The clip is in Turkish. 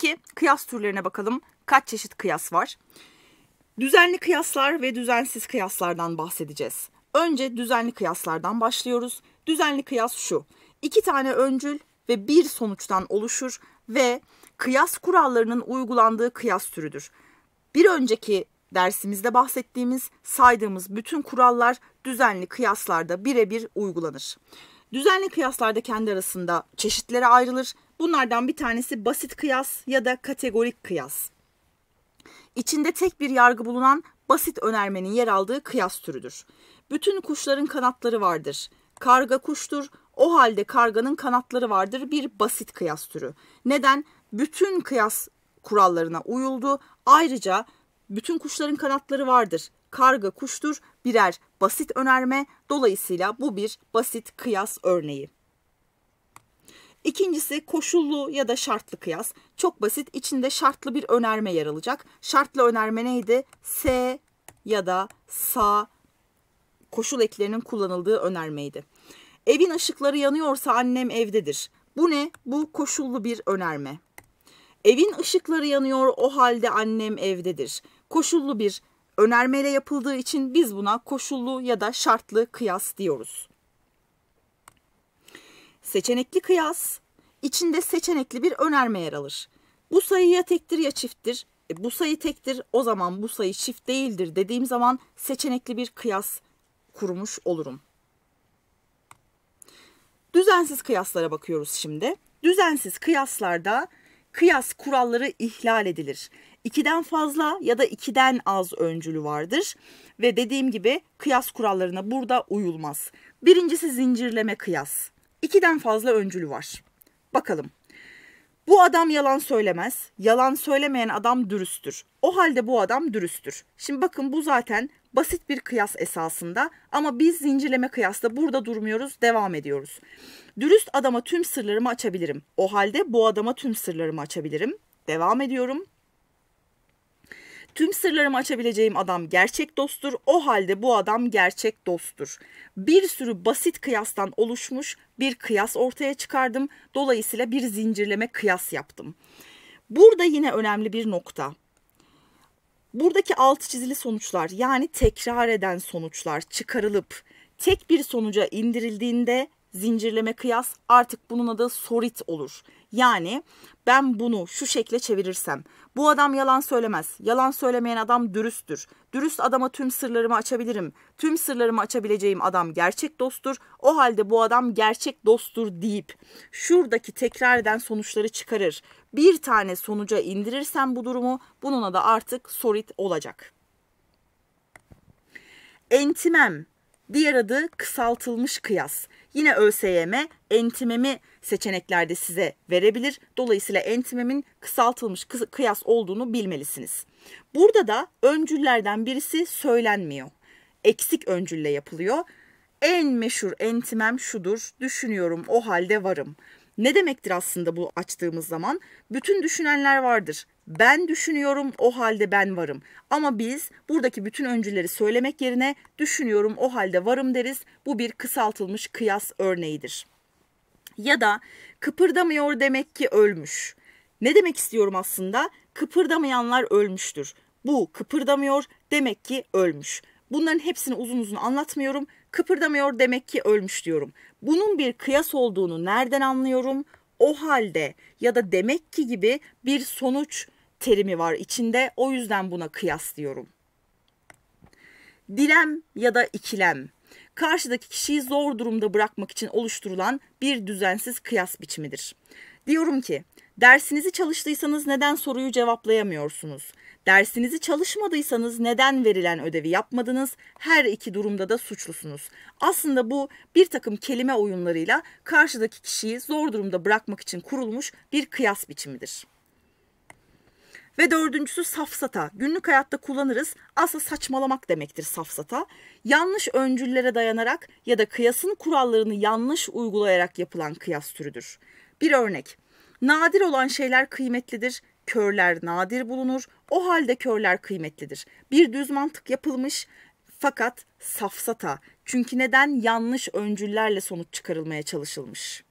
Peki kıyas türlerine bakalım. Kaç çeşit kıyas var? Düzenli kıyaslar ve düzensiz kıyaslardan bahsedeceğiz. Önce düzenli kıyaslardan başlıyoruz. Düzenli kıyas şu. İki tane öncül ve bir sonuçtan oluşur ve kıyas kurallarının uygulandığı kıyas türüdür. Bir önceki dersimizde bahsettiğimiz, saydığımız bütün kurallar düzenli kıyaslarda birebir uygulanır. Düzenli kıyaslarda kendi arasında çeşitlere ayrılır. Bunlardan bir tanesi basit kıyas ya da kategorik kıyas. İçinde tek bir yargı bulunan basit önermenin yer aldığı kıyas türüdür. Bütün kuşların kanatları vardır. Karga kuştur. O halde karganın kanatları vardır bir basit kıyas türü. Neden? Bütün kıyas kurallarına uyuldu. Ayrıca bütün kuşların kanatları vardır karga kuştur birer basit önerme. Dolayısıyla bu bir basit kıyas örneği. İkincisi koşullu ya da şartlı kıyas. Çok basit içinde şartlı bir önerme yer alacak. Şartlı önerme neydi? S ya da sa koşul eklerinin kullanıldığı önermeydi. Evin ışıkları yanıyorsa annem evdedir. Bu ne? Bu koşullu bir önerme. Evin ışıkları yanıyor o halde annem evdedir. Koşullu bir önermeyle yapıldığı için biz buna koşullu ya da şartlı kıyas diyoruz. Seçenekli kıyas içinde seçenekli bir önerme yer alır. Bu sayı ya tektir ya çifttir. E, bu sayı tektir o zaman bu sayı çift değildir dediğim zaman seçenekli bir kıyas kurmuş olurum. Düzensiz kıyaslara bakıyoruz şimdi. Düzensiz kıyaslarda kıyas kuralları ihlal edilir. 2'den fazla ya da 2'den az öncülü vardır. Ve dediğim gibi kıyas kurallarına burada uyulmaz. Birincisi zincirleme kıyas. 2'den fazla öncülü var. Bakalım. Bu adam yalan söylemez. Yalan söylemeyen adam dürüsttür. O halde bu adam dürüsttür. Şimdi bakın bu zaten basit bir kıyas esasında ama biz zincirleme kıyasla burada durmuyoruz, devam ediyoruz. Dürüst adama tüm sırlarımı açabilirim. O halde bu adama tüm sırlarımı açabilirim. Devam ediyorum. Tüm sırlarımı açabileceğim adam gerçek dosttur. O halde bu adam gerçek dosttur. Bir sürü basit kıyastan oluşmuş bir kıyas ortaya çıkardım. Dolayısıyla bir zincirleme kıyas yaptım. Burada yine önemli bir nokta. Buradaki alt çizili sonuçlar yani tekrar eden sonuçlar çıkarılıp tek bir sonuca indirildiğinde zincirleme kıyas artık bunun adı sorit olur. Yani ben bunu şu şekle çevirirsem bu adam yalan söylemez. Yalan söylemeyen adam dürüsttür. Dürüst adama tüm sırlarımı açabilirim. Tüm sırlarımı açabileceğim adam gerçek dosttur. O halde bu adam gerçek dosttur deyip şuradaki tekrar eden sonuçları çıkarır. Bir tane sonuca indirirsem bu durumu bunun da artık sorit olacak. Entimem Diğer adı kısaltılmış kıyas. Yine ÖSYM entimemi seçeneklerde size verebilir. Dolayısıyla entimemin kısaltılmış kıyas olduğunu bilmelisiniz. Burada da öncüllerden birisi söylenmiyor. Eksik öncülle yapılıyor. En meşhur entimem şudur. Düşünüyorum o halde varım. Ne demektir aslında bu açtığımız zaman? Bütün düşünenler vardır ben düşünüyorum o halde ben varım. Ama biz buradaki bütün öncüleri söylemek yerine düşünüyorum o halde varım deriz. Bu bir kısaltılmış kıyas örneğidir. Ya da kıpırdamıyor demek ki ölmüş. Ne demek istiyorum aslında? Kıpırdamayanlar ölmüştür. Bu kıpırdamıyor demek ki ölmüş. Bunların hepsini uzun uzun anlatmıyorum. Kıpırdamıyor demek ki ölmüş diyorum. Bunun bir kıyas olduğunu nereden anlıyorum? o halde ya da demek ki gibi bir sonuç terimi var içinde. O yüzden buna kıyas diyorum. Dilem ya da ikilem. Karşıdaki kişiyi zor durumda bırakmak için oluşturulan bir düzensiz kıyas biçimidir. Diyorum ki, dersinizi çalıştıysanız neden soruyu cevaplayamıyorsunuz? Dersinizi çalışmadıysanız neden verilen ödevi yapmadınız? Her iki durumda da suçlusunuz. Aslında bu bir takım kelime oyunlarıyla karşıdaki kişiyi zor durumda bırakmak için kurulmuş bir kıyas biçimidir. Ve dördüncüsü safsata. Günlük hayatta kullanırız. Aslında saçmalamak demektir safsata. Yanlış öncüllere dayanarak ya da kıyasın kurallarını yanlış uygulayarak yapılan kıyas türüdür. Bir örnek. Nadir olan şeyler kıymetlidir. Körler nadir bulunur. O halde körler kıymetlidir. Bir düz mantık yapılmış fakat safsata. Çünkü neden yanlış öncüllerle sonuç çıkarılmaya çalışılmış?